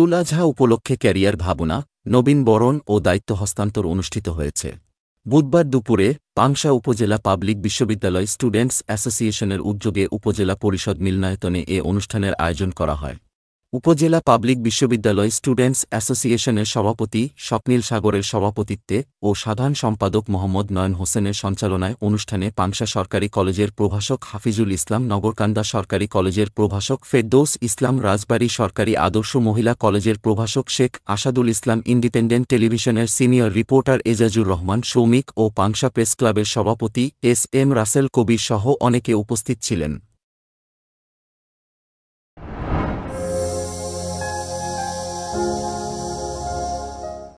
উল আজহা উপলক্ষে ক্যারিয়ার ভাবনা নবীন বরণ ও দায়িত্ব হস্তান্তর অনুষ্ঠিত হয়েছে বুধবার দুপুরে পাংশা উপজেলা পাবলিক বিশ্ববিদ্যালয় স্টুডেন্টস অ্যাসোসিয়েশনের উদ্যোগে উপজেলা পরিষদ মিলনায়তনে এ অনুষ্ঠানের আয়োজন করা হয় উপজেলা পাবলিক বিশ্ববিদ্যালয় স্টুডেন্টস অ্যাসোসিয়েশনের সভাপতি স্বপ্নীল সাগরের সভাপতিত্বে ও সাধারণ সম্পাদক মোহাম্মদ নয়ন হোসেনের সঞ্চালনায় অনুষ্ঠানে পাংশা সরকারি কলেজের প্রভাষক হাফিজুল ইসলাম নগরকান্দা সরকারি কলেজের প্রভাষক ফেদ্দৌস ইসলাম রাজবাড়ী সরকারি আদর্শ মহিলা কলেজের প্রভাষক শেখ আসাদুল ইসলাম ইন্ডিপেন্ডেন্ট টেলিভিশনের সিনিয়র রিপোর্টার এজাজুর রহমান সৌমিক ও পাংশা প্রেস ক্লাবের সভাপতি এস এম রাসেল কবির সহ অনেকে উপস্থিত ছিলেন